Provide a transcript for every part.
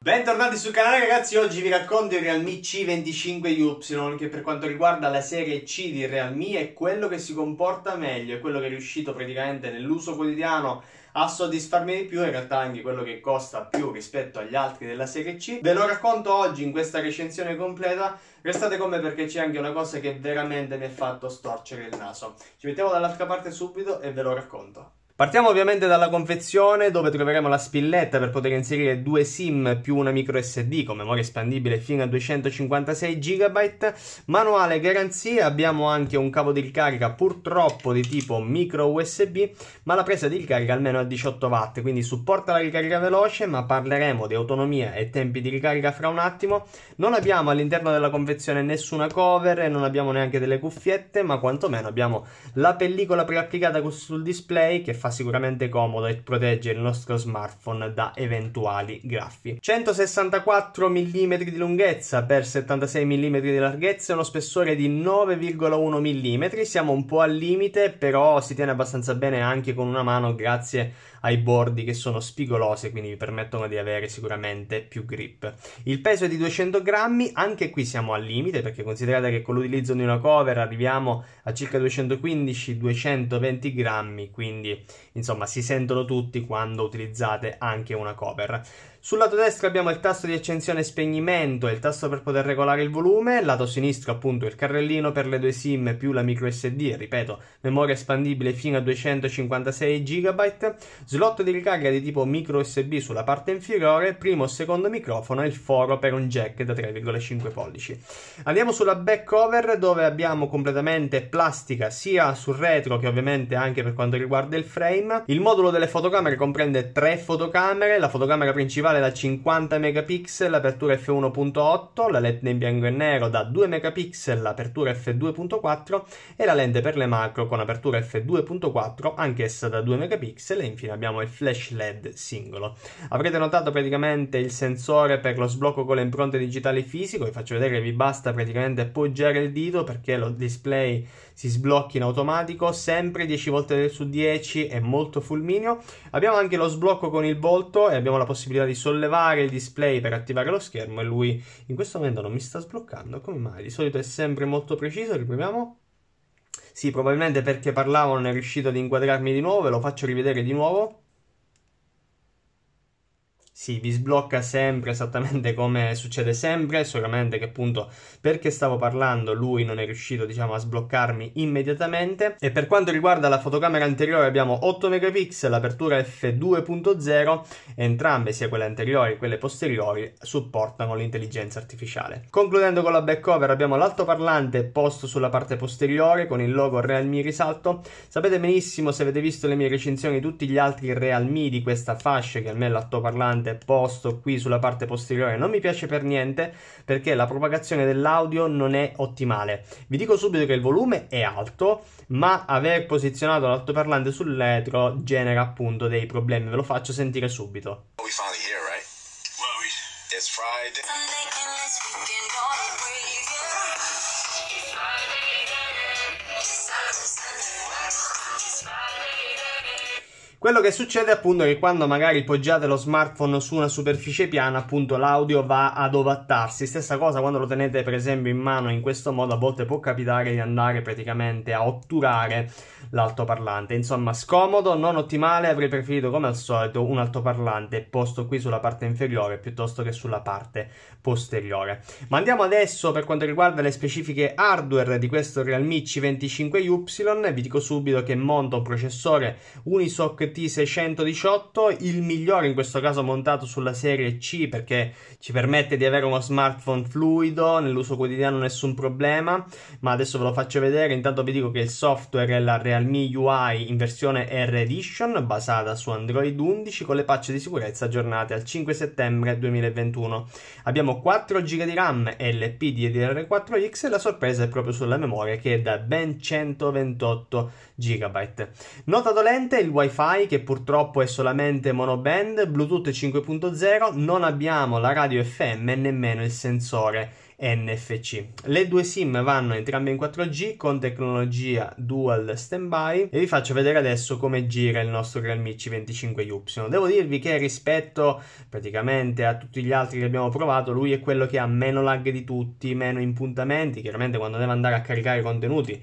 Bentornati sul canale ragazzi, oggi vi racconto il Realme C25Y che per quanto riguarda la serie C di Realme è quello che si comporta meglio, è quello che è riuscito praticamente nell'uso quotidiano a soddisfarmi di più, in realtà anche quello che costa più rispetto agli altri della serie C. Ve lo racconto oggi in questa recensione completa, restate con me perché c'è anche una cosa che veramente mi ha fatto storcere il naso. Ci mettiamo dall'altra parte subito e ve lo racconto. Partiamo ovviamente dalla confezione dove troveremo la spilletta per poter inserire due SIM più una micro SD con memoria espandibile fino a 256 GB, manuale garanzia, abbiamo anche un cavo di ricarica purtroppo di tipo micro USB, ma la presa di ricarica almeno a 18 W, quindi supporta la ricarica veloce, ma parleremo di autonomia e tempi di ricarica fra un attimo. Non abbiamo all'interno della confezione nessuna cover non abbiamo neanche delle cuffiette, ma quantomeno abbiamo la pellicola preapplicata sul display che fa fa sicuramente comodo e protegge il nostro smartphone da eventuali graffi. 164 mm di lunghezza per 76 mm di larghezza e uno spessore di 9,1 mm. Siamo un po' al limite, però si tiene abbastanza bene anche con una mano grazie a ai bordi che sono spigolose, quindi vi permettono di avere sicuramente più grip. Il peso è di 200 grammi, anche qui siamo al limite perché considerate che con l'utilizzo di una cover arriviamo a circa 215-220 grammi, quindi insomma si sentono tutti quando utilizzate anche una cover. Sul lato destro abbiamo il tasto di accensione e spegnimento e il tasto per poter regolare il volume, lato sinistro appunto il carrellino per le due SIM più la micro SD, ripeto, memoria espandibile fino a 256 GB, slot di ricarica di tipo micro USB sulla parte inferiore, primo e secondo microfono e il foro per un jack da 3,5 pollici. Andiamo sulla back cover dove abbiamo completamente plastica sia sul retro che ovviamente anche per quanto riguarda il frame film. Il modulo delle fotocamere comprende tre fotocamere, la fotocamera principale da 50 megapixel, apertura f1.8, la lente in bianco e nero da 2 megapixel, apertura f2.4 e la lente per le macro con apertura f2.4, anch'essa da 2 megapixel e infine abbiamo il flash LED singolo. Avrete notato praticamente il sensore per lo sblocco con le impronte digitali fisico, vi faccio vedere che vi basta praticamente appoggiare il dito perché lo display si sblocchi in automatico, sempre 10 volte su 10 è molto fulmineo. Abbiamo anche lo sblocco con il volto e abbiamo la possibilità di sollevare il display per attivare lo schermo e lui in questo momento non mi sta sbloccando, come mai? Di solito è sempre molto preciso, riproviamo. Sì, probabilmente perché parlavo non è riuscito ad inquadrarmi di nuovo, ve lo faccio rivedere di nuovo. Sì, vi sblocca sempre esattamente come succede sempre, solamente che appunto perché stavo parlando lui non è riuscito diciamo a sbloccarmi immediatamente e per quanto riguarda la fotocamera anteriore abbiamo 8 megapixel, apertura f2.0, entrambe sia quelle anteriori che quelle posteriori supportano l'intelligenza artificiale. Concludendo con la back cover abbiamo l'altoparlante posto sulla parte posteriore con il logo Realme risalto, sapete benissimo se avete visto le mie recensioni tutti gli altri Realme di questa fascia che almeno me l'altoparlante grande posto qui sulla parte posteriore non mi piace per niente perché la propagazione dell'audio non è ottimale. Vi dico subito che il volume è alto, ma aver posizionato l'altoparlante sul retro genera appunto dei problemi, ve lo faccio sentire subito. We finally here, right? Well, we... It's Friday. Quello che succede appunto è che quando magari poggiate lo smartphone su una superficie piana, appunto l'audio va ad ovattarsi. Stessa cosa quando lo tenete per esempio in mano in questo modo, a volte può capitare di andare praticamente a otturare l'altoparlante. Insomma, scomodo, non ottimale, avrei preferito come al solito un altoparlante posto qui sulla parte inferiore piuttosto che sulla parte posteriore. Ma andiamo adesso per quanto riguarda le specifiche hardware di questo Realme C25Y, vi dico subito che monta un processore Unisoc T2 GT618, il migliore in questo caso montato sulla serie C perché ci permette di avere uno smartphone fluido, nell'uso quotidiano nessun problema, ma adesso ve lo faccio vedere, intanto vi dico che il software è la Realme UI in versione R Edition basata su Android 11 con le patch di sicurezza aggiornate al 5 settembre 2021. Abbiamo 4 GB di RAM LP LPDDR4X e la sorpresa è proprio sulla memoria che è da ben 128 GB. Nota dolente il wifi che purtroppo è solamente monoband, Bluetooth 5.0, non abbiamo la radio FM e nemmeno il sensore NFC. Le due SIM vanno entrambe in 4G con tecnologia dual standby e vi faccio vedere adesso come gira il nostro Realme C25Y. Devo dirvi che rispetto praticamente a tutti gli altri che abbiamo provato, lui è quello che ha meno lag di tutti, meno impuntamenti, chiaramente quando deve andare a caricare contenuti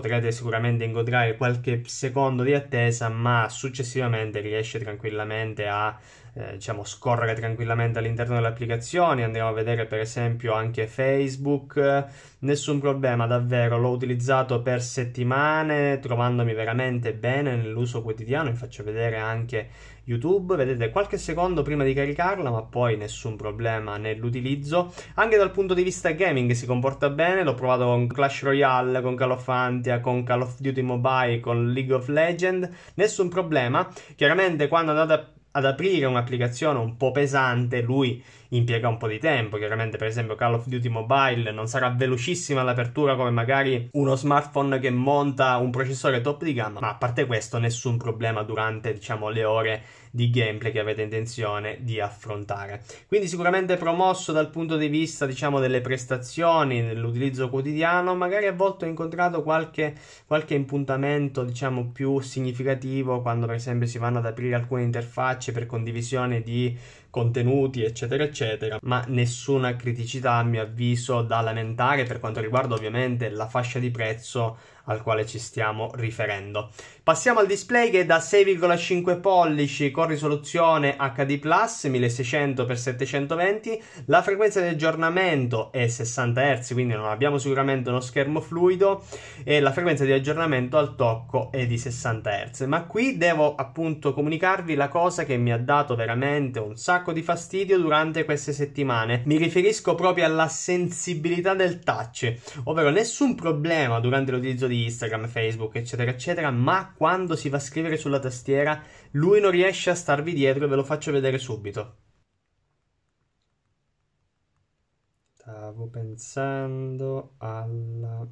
potrete sicuramente incontrare qualche secondo di attesa, ma successivamente riesce tranquillamente a eh, diciamo, scorrere tranquillamente all'interno delle applicazioni, andiamo a vedere per esempio anche Facebook, nessun problema davvero, l'ho utilizzato per settimane trovandomi veramente bene nell'uso quotidiano, vi faccio vedere anche YouTube, vedete qualche secondo prima di caricarla, ma poi nessun problema nell'utilizzo. Anche dal punto di vista gaming si comporta bene, l'ho provato con Clash Royale, con Call of Antia, con Call of Duty Mobile, con League of Legends, nessun problema. Chiaramente quando andate a ad aprire un'applicazione un po' pesante, lui impiega un po' di tempo. Chiaramente, per esempio, Call of Duty Mobile non sarà velocissima l'apertura come magari uno smartphone che monta un processore top di gamma, ma a parte questo, nessun problema durante, diciamo, le ore di gameplay che avete intenzione di affrontare. Quindi sicuramente promosso dal punto di vista, diciamo, delle prestazioni, dell'utilizzo quotidiano, magari a volte ho incontrato qualche, qualche impuntamento, diciamo, più significativo quando per esempio si vanno ad aprire alcune interfacce per condivisione di contenuti, eccetera, eccetera, ma nessuna criticità a mio avviso da lamentare per quanto riguarda ovviamente la fascia di prezzo al quale ci stiamo riferendo. Passiamo al display che è da 6,5 pollici con risoluzione HD+, Plus 1600x720, la frequenza di aggiornamento è 60 Hz, quindi non abbiamo sicuramente uno schermo fluido e la frequenza di aggiornamento al tocco è di 60 Hz, ma qui devo appunto comunicarvi la cosa che mi ha dato veramente un sacco di fastidio durante queste settimane. Mi riferisco proprio alla sensibilità del touch, ovvero nessun problema durante l'utilizzo di di Instagram, Facebook, eccetera, eccetera, ma quando si va a scrivere sulla tastiera lui non riesce a starvi dietro e ve lo faccio vedere subito. Stavo pensando alla...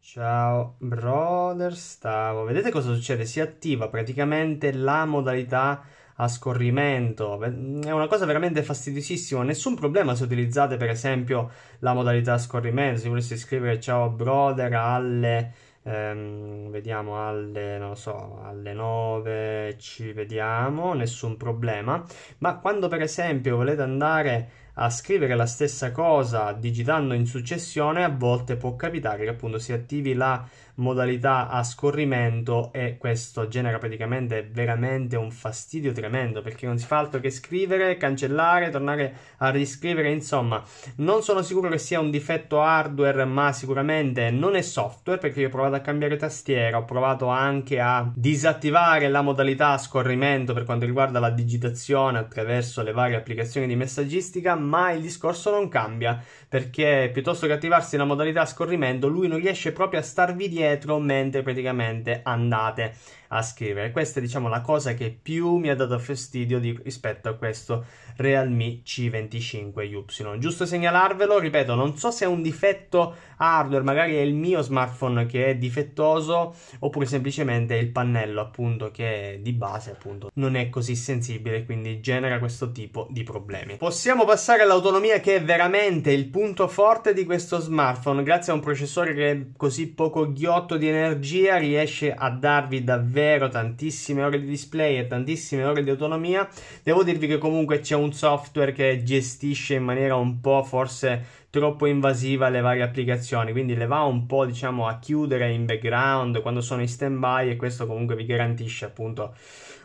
Ciao brother, stavo. Vedete cosa succede? Si attiva praticamente la modalità a scorrimento. È una cosa veramente fastidiosissima. Nessun problema se utilizzate, per esempio, la modalità scorrimento. Se volessi scrivere ciao brother alle. Ehm, vediamo alle, non so, alle 9 ci vediamo, nessun problema. Ma quando per esempio volete andare a scrivere la stessa cosa digitando in successione, a volte può capitare che appunto si attivi la modalità a scorrimento e questo genera praticamente veramente un fastidio tremendo perché non si fa altro che scrivere, cancellare, tornare a riscrivere, insomma, non sono sicuro che sia un difetto hardware, ma sicuramente non è software perché io ho provato a cambiare tastiera, ho provato anche a disattivare la modalità a scorrimento per quanto riguarda la digitazione attraverso le varie applicazioni di messaggistica ma il discorso non cambia, perché piuttosto che attivarsi la modalità scorrimento, lui non riesce proprio a starvi dietro mentre praticamente andate a scrivere. Questa è diciamo la cosa che più mi ha dato fastidio di, rispetto a questo Realme C25Y. Giusto segnalarvelo, ripeto, non so se è un difetto hardware, magari è il mio smartphone che è difettoso oppure semplicemente il pannello appunto che di base appunto non è così sensibile, quindi genera questo tipo di problemi. Possiamo passare passare all'autonomia che è veramente il punto forte di questo smartphone, grazie a un processore che così poco ghiotto di energia riesce a darvi davvero tantissime ore di display e tantissime ore di autonomia. Devo dirvi che comunque c'è un software che gestisce in maniera un po' forse troppo invasiva le varie applicazioni, quindi le va un po' diciamo a chiudere in background quando sono in stand by e questo comunque vi garantisce appunto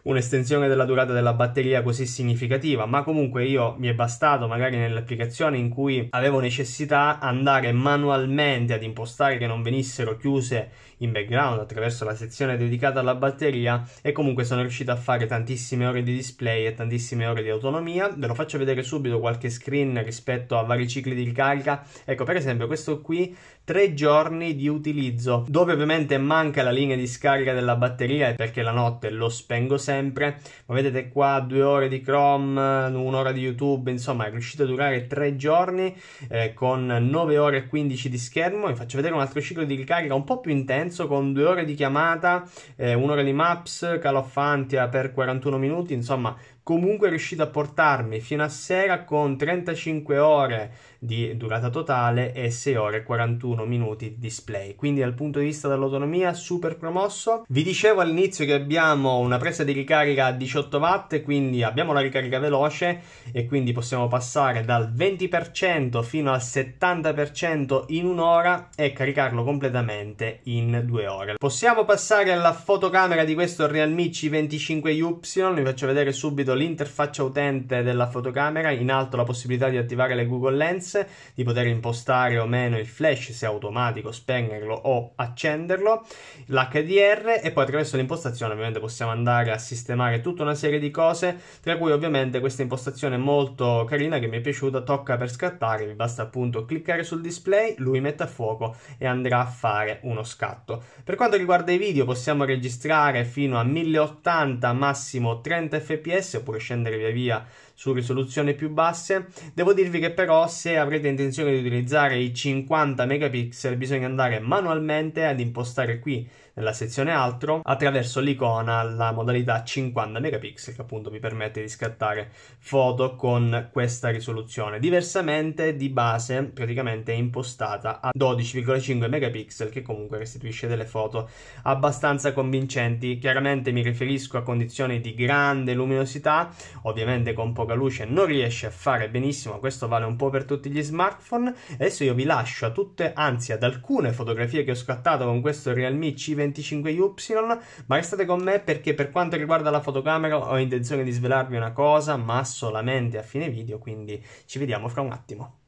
un'estensione della durata della batteria così significativa, ma comunque io mi è bastato magari nell'applicazione in cui avevo necessità andare manualmente ad impostare che non venissero chiuse in background attraverso la sezione dedicata alla batteria e comunque sono riuscito a fare tantissime ore di display e tantissime ore di autonomia. Ve lo faccio vedere subito qualche screen rispetto a vari cicli di ricarica. Ecco, per esempio questo qui 3 giorni di utilizzo, dove ovviamente manca la linea di scarica della batteria perché la notte lo spengo sempre. Ma vedete qua due ore di Chrome, un'ora di YouTube, insomma è riuscito a durare 3 giorni eh, con 9 ore e 15 di schermo. Vi faccio vedere un altro ciclo di ricarica un po' più intenso con 2 ore di chiamata, eh, un'ora di maps, calofantia per 41 minuti, insomma comunque è riuscito a portarmi fino a sera con 35 ore di durata totale e 6 ore e 41 minuti di display. Quindi dal punto di vista dell'autonomia super promosso. Vi dicevo all'inizio che abbiamo una presa di ricarica a 18 watt, quindi abbiamo la ricarica veloce e quindi possiamo passare dal 20% fino al 70% in un'ora e caricarlo completamente in due ore. Possiamo passare alla fotocamera di questo Realme C25Y, vi faccio vedere subito l'interfaccia utente della fotocamera, in alto la possibilità di attivare le Google Lens preferenze, di poter impostare o meno il flash se automatico, spegnerlo o accenderlo, l'HDR e poi attraverso l'impostazione ovviamente possiamo andare a sistemare tutta una serie di cose, tra cui ovviamente questa impostazione molto carina che mi è piaciuta, tocca per scattare, vi basta appunto cliccare sul display, lui mette a fuoco e andrà a fare uno scatto. Per quanto riguarda i video possiamo registrare fino a 1080 massimo 30 fps oppure scendere via via su risoluzioni più basse. Devo dirvi che però se avrete intenzione di utilizzare i 50 megapixel bisogna andare manualmente ad impostare qui nella sezione altro attraverso l'icona la modalità 50 megapixel che appunto mi permette di scattare foto con questa risoluzione diversamente di base praticamente è impostata a 12,5 megapixel che comunque restituisce delle foto abbastanza convincenti chiaramente mi riferisco a condizioni di grande luminosità ovviamente con poco poca luce non riesce a fare benissimo, questo vale un po' per tutti gli smartphone. Adesso io vi lascio a tutte, anzi ad alcune fotografie che ho scattato con questo Realme C25Y, ma restate con me perché per quanto riguarda la fotocamera ho intenzione di svelarvi una cosa, ma solamente a fine video, quindi ci vediamo fra un attimo.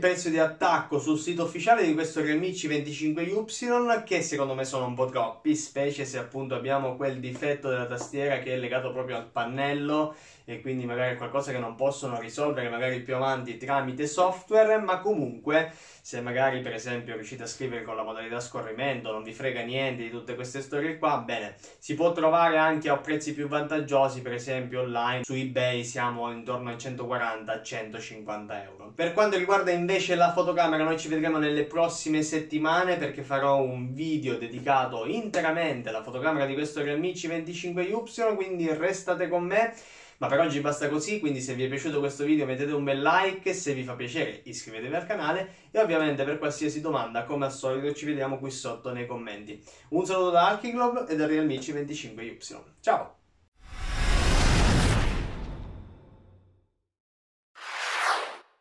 penso di, sacco sul sito ufficiale di questo Realme C25Y che secondo me sono un po' troppi, specie se appunto abbiamo quel difetto della tastiera che è legato proprio al pannello e quindi magari è qualcosa che non possono risolvere magari più avanti tramite software, ma comunque se magari per esempio riuscite a scrivere con la modalità scorrimento, non vi frega niente di tutte queste storie qua, bene, si può trovare anche a prezzi più vantaggiosi, per esempio online su eBay siamo intorno ai 140-150 euro. Per quanto riguarda invece la fotografia telecamera noi ci vedremo nelle prossime settimane perché farò un video dedicato interamente alla fotocamera di questo Realme C25Y, quindi restate con me. Ma per oggi basta così, quindi se vi è piaciuto questo video mettete un bel like, se vi fa piacere iscrivetevi al canale e ovviamente per qualsiasi domanda, come al solito, ci vediamo qui sotto nei commenti. Un saluto da Archiglob e da Realme C25Y. Ciao!